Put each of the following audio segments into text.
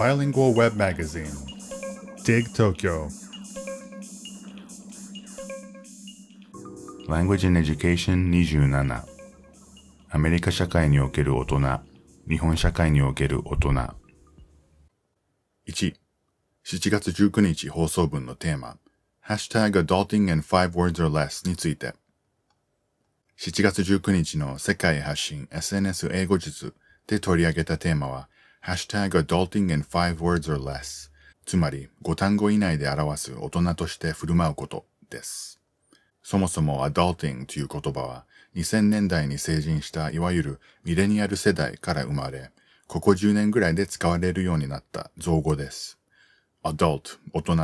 bilingual web magazine, Dig Tokyo. Language and Education 27アメリカ社会における大人、日本社会における大人。1、7月19日放送分のテーマ、ハッシュタグ Adulting and 5 Words or Less について。7月19日の世界発信 SNS 英語術で取り上げたテーマは、hashtag adulting in five words or less つまり5単語以内で表す大人として振る舞うことです。そもそも adulting という言葉は2000年代に成人したいわゆるミレニアル世代から生まれ、ここ10年ぐらいで使われるようになった造語です。adult 大人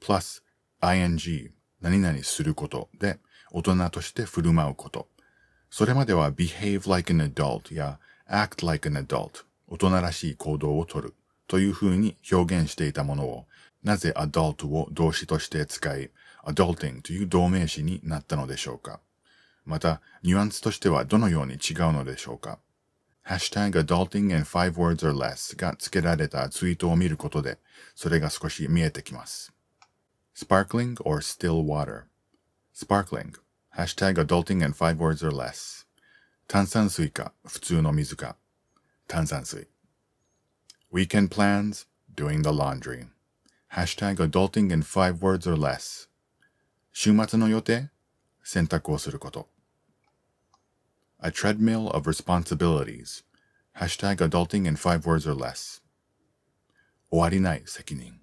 plus ing 何々することで大人として振る舞うこと。それまでは behave like an adult や act like an adult 大人らしい行動をとるというふうに表現していたものを、なぜ adult を動詞として使い、adulting という同名詞になったのでしょうかまた、ニュアンスとしてはどのように違うのでしょうかハッシュタグ adulting and five words or less が付けられたツイートを見ることで、それが少し見えてきます。sparkling or still water sparkling ハッシュタグ adulting and five words or less 炭酸水か普通の水か炭酸水。Weekend plans, doing the laundry. Hashtag adulting in five words or less. 週末の予定洗濯をすること。A treadmill of responsibilities. Hashtag adulting in five words or less. 終わりない責任。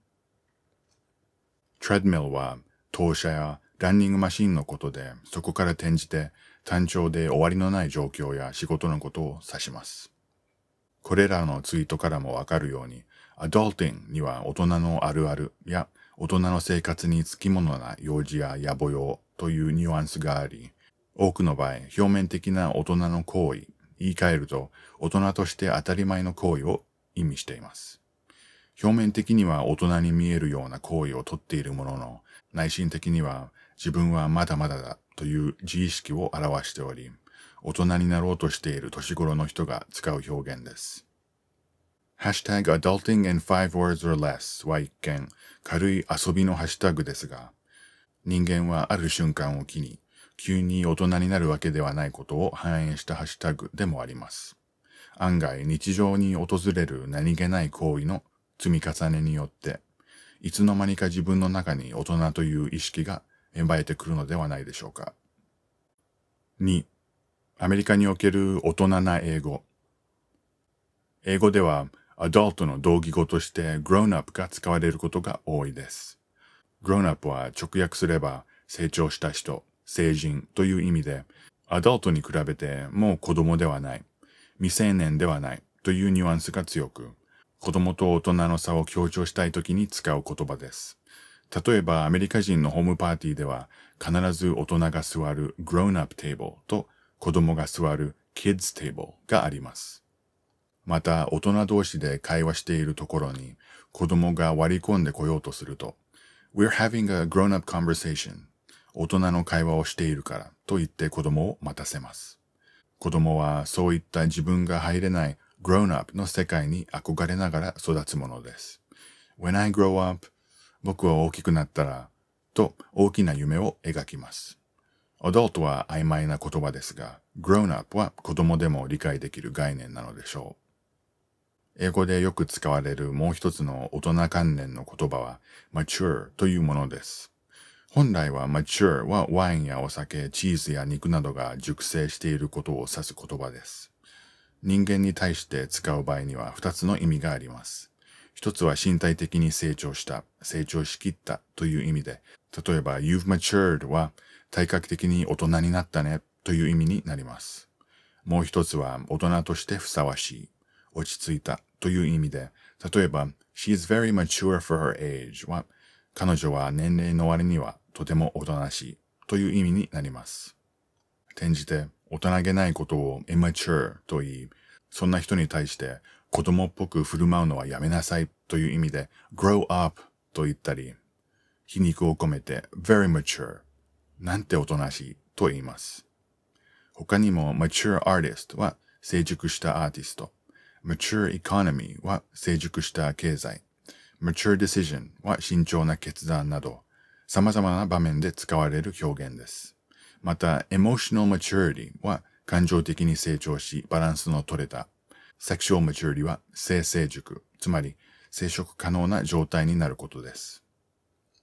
treadmill は当社やランニングマシンのことで、そこから転じて単調で終わりのない状況や仕事のことを指します。これらのツイートからもわかるように、adulting には大人のあるあるや大人の生活につきものな用事や野暮用というニュアンスがあり、多くの場合、表面的な大人の行為、言い換えると、大人として当たり前の行為を意味しています。表面的には大人に見えるような行為をとっているものの、内心的には自分はまだまだだという自意識を表しており、大人になろうとしている年頃の人が使う表現です。ハッシュタグ adulting in five words or less は一見軽い遊びのハッシュタグですが、人間はある瞬間を機に急に大人になるわけではないことを反映したハッシュタグでもあります。案外日常に訪れる何気ない行為の積み重ねによって、いつの間にか自分の中に大人という意識が芽生えてくるのではないでしょうか。2. アメリカにおける大人な英語。英語では、アダルトの同義語として grown up が使われることが多いです。grown up は直訳すれば、成長した人、成人という意味で、アダルトに比べてもう子供ではない、未成年ではないというニュアンスが強く、子供と大人の差を強調したい時に使う言葉です。例えばアメリカ人のホームパーティーでは必ず大人が座る grown up table と子供が座る kids table があります。また、大人同士で会話しているところに子供が割り込んでこようとすると、We're having a grown-up conversation 大人の会話をしているからと言って子供を待たせます。子供はそういった自分が入れない grown-up の世界に憧れながら育つものです。When I grow up 僕は大きくなったらと大きな夢を描きます。adult は曖昧な言葉ですが、grown up は子供でも理解できる概念なのでしょう。英語でよく使われるもう一つの大人関連の言葉は mature というものです。本来は mature はワインやお酒、チーズや肉などが熟成していることを指す言葉です。人間に対して使う場合には二つの意味があります。一つは身体的に成長した、成長しきったという意味で、例えば You've matured は体格的に大人になったねという意味になります。もう一つは大人としてふさわしい、落ち着いたという意味で、例えば、She is very mature for her age は、彼女は年齢の割にはとても大人しいという意味になります。転じて、大人げないことを immature と言い、そんな人に対して子供っぽく振る舞うのはやめなさいという意味で grow up と言ったり、皮肉を込めて very mature なんておとなしいと言います。他にも mature artist は成熟したアーティスト。mature economy は成熟した経済。mature decision は慎重な決断など、様々な場面で使われる表現です。また、emotional maturity は感情的に成長しバランスの取れた。sexual maturity は性成熟、つまり生殖可能な状態になることです。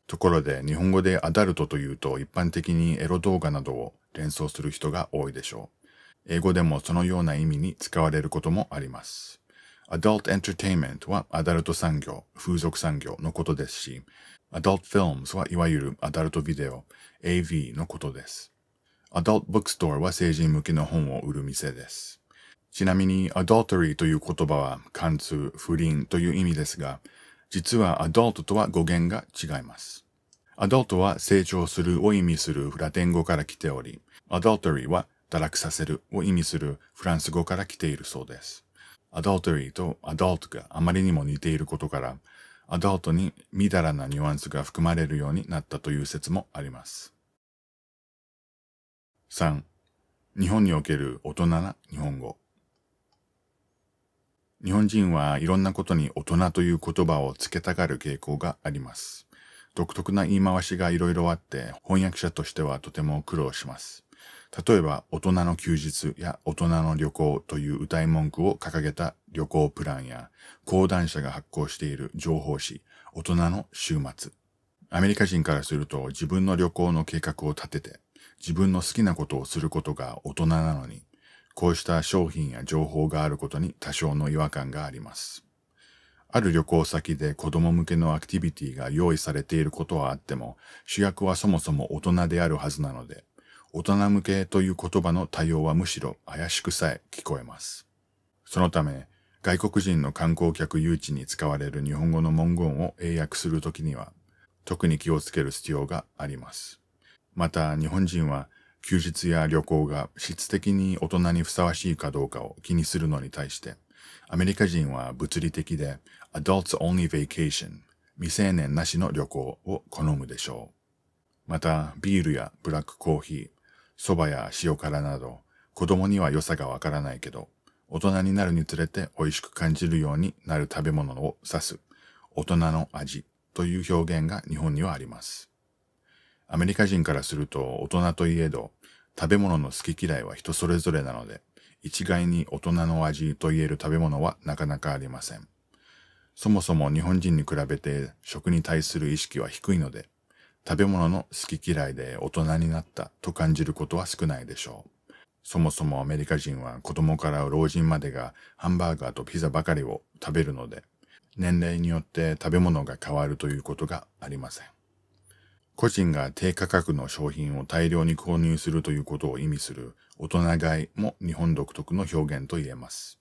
ところで日本語でアダルトというと一般的にエロ動画などを連想する人が多いでしょう。英語でもそのような意味に使われることもあります。Adult Entertainment はアダルト産業、風俗産業のことですし、Adult Films はいわゆるアダルトビデオ、AV のことです。Adult Bookstore は成人向けの本を売る店です。ちなみに、adultery という言葉は、貫通、不倫という意味ですが、実はア u ルトとは語源が違います。ア u ルトは成長するを意味するフラテン語から来ており、ア l ルトリーは堕落させるを意味するフランス語から来ているそうです。アダルトリーとアダルトがあまりにも似ていることから、アダルトにみだらなニュアンスが含まれるようになったという説もあります。3. 日本における大人な日本語。日本人はいろんなことに大人という言葉を付けたがる傾向があります。独特な言い回しがいろいろあって、翻訳者としてはとても苦労します。例えば、大人の休日や大人の旅行という歌い文句を掲げた旅行プランや、講談社が発行している情報誌、大人の週末。アメリカ人からすると自分の旅行の計画を立てて、自分の好きなことをすることが大人なのに、こうした商品や情報があることに多少の違和感があります。ある旅行先で子供向けのアクティビティが用意されていることはあっても、主役はそもそも大人であるはずなので、大人向けという言葉の対応はむしろ怪しくさえ聞こえます。そのため、外国人の観光客誘致に使われる日本語の文言を英訳するときには、特に気をつける必要があります。また、日本人は休日や旅行が質的に大人にふさわしいかどうかを気にするのに対して、アメリカ人は物理的で Adults Only Vacation 未成年なしの旅行を好むでしょう。また、ビールやブラックコーヒー、蕎麦や塩辛など、子供には良さがわからないけど、大人になるにつれて美味しく感じるようになる食べ物を指す、大人の味という表現が日本にはあります。アメリカ人からすると大人といえど、食べ物の好き嫌いは人それぞれなので、一概に大人の味と言える食べ物はなかなかありません。そもそも日本人に比べて食に対する意識は低いので、食べ物の好き嫌いで大人になったと感じることは少ないでしょう。そもそもアメリカ人は子供から老人までがハンバーガーとピザばかりを食べるので、年齢によって食べ物が変わるということがありません。個人が低価格の商品を大量に購入するということを意味する大人買いも日本独特の表現と言えます。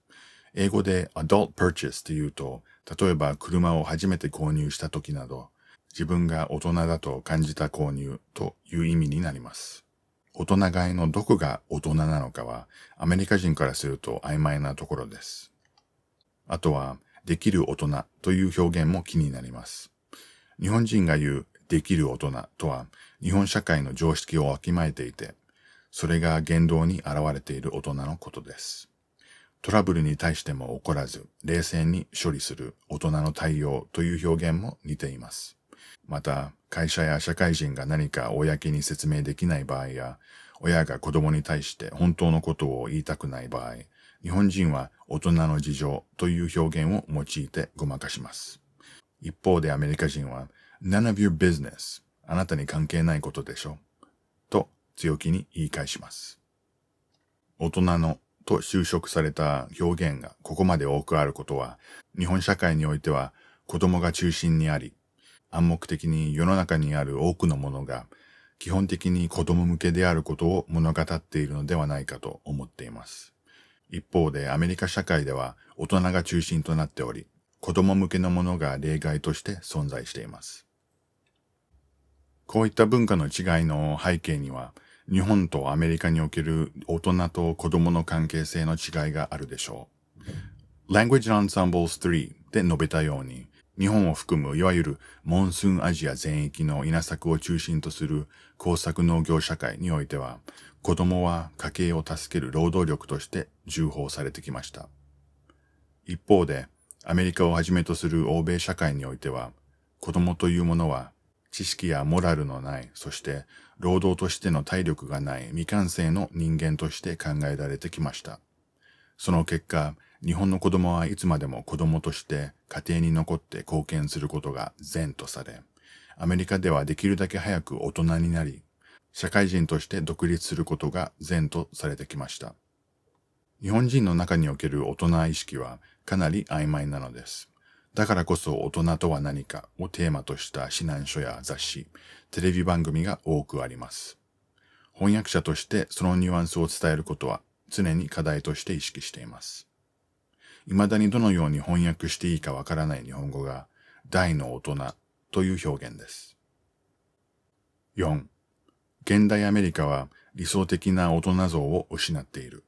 英語で adult purchase というと、例えば車を初めて購入した時など、自分が大人だと感じた購入という意味になります。大人買いのどこが大人なのかは、アメリカ人からすると曖昧なところです。あとは、できる大人という表現も気になります。日本人が言うできる大人とは日本社会の常識をわきまえていて、それが言動に現れている大人のことです。トラブルに対しても怒らず、冷静に処理する大人の対応という表現も似ています。また、会社や社会人が何か公に説明できない場合や、親が子供に対して本当のことを言いたくない場合、日本人は大人の事情という表現を用いてごまかします。一方でアメリカ人は none of your business あなたに関係ないことでしょと強気に言い返します。大人のと就職された表現がここまで多くあることは日本社会においては子供が中心にあり暗黙的に世の中にある多くのものが基本的に子供向けであることを物語っているのではないかと思っています。一方でアメリカ社会では大人が中心となっており子供向けのものが例外として存在しています。こういった文化の違いの背景には、日本とアメリカにおける大人と子供の関係性の違いがあるでしょう。Language Ensembles 3で述べたように、日本を含むいわゆるモンスーンアジア全域の稲作を中心とする工作農業社会においては、子供は家計を助ける労働力として重宝されてきました。一方で、アメリカをはじめとする欧米社会においては、子供というものは知識やモラルのない、そして労働としての体力がない未完成の人間として考えられてきました。その結果、日本の子供はいつまでも子供として家庭に残って貢献することが善とされ、アメリカではできるだけ早く大人になり、社会人として独立することが善とされてきました。日本人の中における大人意識はかなり曖昧なのです。だからこそ大人とは何かをテーマとした指南書や雑誌、テレビ番組が多くあります。翻訳者としてそのニュアンスを伝えることは常に課題として意識しています。未だにどのように翻訳していいかわからない日本語が大の大人という表現です。4. 現代アメリカは理想的な大人像を失っている。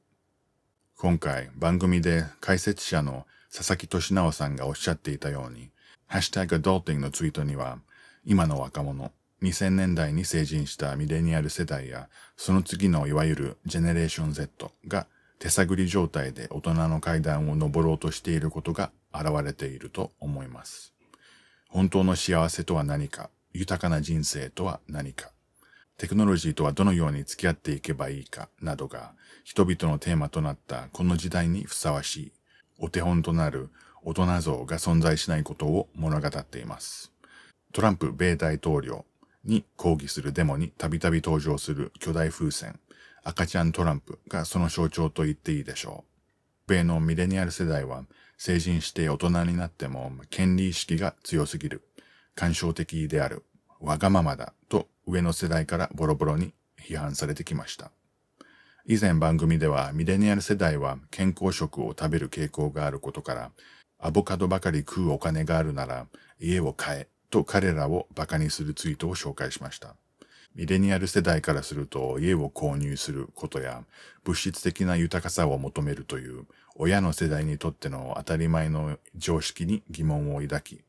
今回番組で解説者の佐々木俊直さんがおっしゃっていたように、ハッシュタグドーティングのツイートには、今の若者、2000年代に成人したミレニアル世代や、その次のいわゆるジェネレーション Z が手探り状態で大人の階段を登ろうとしていることが現れていると思います。本当の幸せとは何か、豊かな人生とは何か、テクノロジーとはどのように付き合っていけばいいかなどが人々のテーマとなったこの時代にふさわしいお手本となる大人像が存在しないことを物語っています。トランプ米大統領に抗議するデモにたびたび登場する巨大風船、赤ちゃんトランプがその象徴と言っていいでしょう。米のミレニアル世代は成人して大人になっても権利意識が強すぎる、干渉的である、わがままだと上の世代からボロボロに批判されてきました。以前番組ではミレニアル世代は健康食を食べる傾向があることから、アボカドばかり食うお金があるなら家を買えと彼らをバカにするツイートを紹介しました。ミレニアル世代からすると家を購入することや物質的な豊かさを求めるという親の世代にとっての当たり前の常識に疑問を抱き、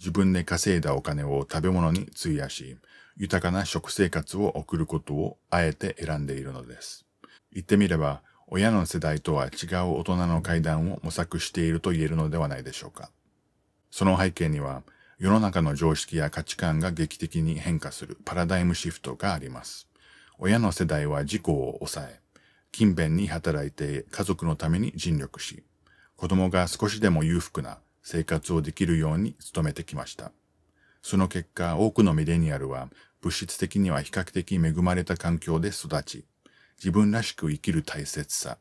自分で稼いだお金を食べ物に費やし、豊かな食生活を送ることをあえて選んでいるのです。言ってみれば、親の世代とは違う大人の階段を模索していると言えるのではないでしょうか。その背景には、世の中の常識や価値観が劇的に変化するパラダイムシフトがあります。親の世代は事故を抑え、勤勉に働いて家族のために尽力し、子供が少しでも裕福な生活をできるように努めてきました。その結果、多くのミレニアルは物質的には比較的恵まれた環境で育ち、自分らしく生きる大切さ、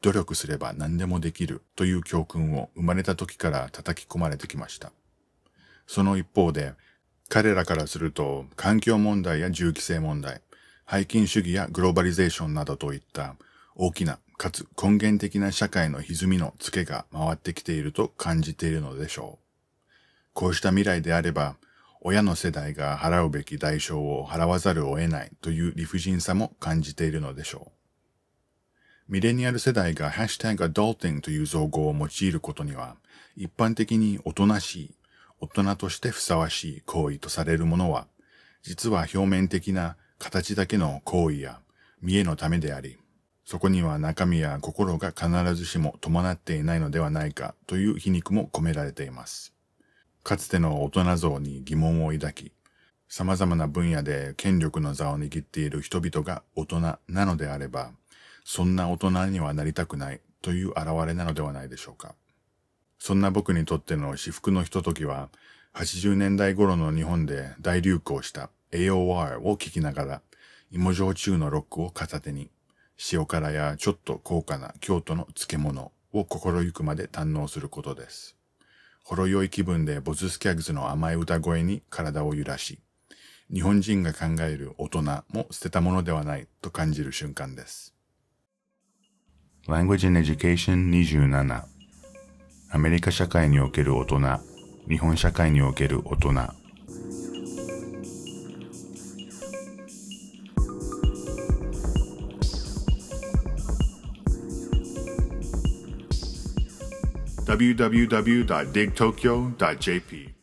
努力すれば何でもできるという教訓を生まれた時から叩き込まれてきました。その一方で、彼らからすると環境問題や銃規制問題、背金主義やグローバリゼーションなどといった大きなかつ根源的な社会の歪みのツケが回ってきていると感じているのでしょう。こうした未来であれば、親の世代が払うべき代償を払わざるを得ないという理不尽さも感じているのでしょう。ミレニアル世代がハッシュタグアドルティングという造語を用いることには、一般的におとなしい、大人としてふさわしい行為とされるものは、実は表面的な形だけの行為や見栄のためであり、そこには中身や心が必ずしも伴っていないのではないかという皮肉も込められています。かつての大人像に疑問を抱き、様々な分野で権力の座を握っている人々が大人なのであれば、そんな大人にはなりたくないという現れなのではないでしょうか。そんな僕にとっての至福のひとときは、80年代頃の日本で大流行した AOR を聴きながら、芋焼酎のロックを片手に、塩辛やちょっと高価な京都の漬物を心ゆくまで堪能することです。ほろ酔い気分でボズスキャグズの甘い歌声に体を揺らし、日本人が考える大人も捨てたものではないと感じる瞬間です。Language and Education 27アメリカ社会における大人、日本社会における大人。www.digtokyo.jp.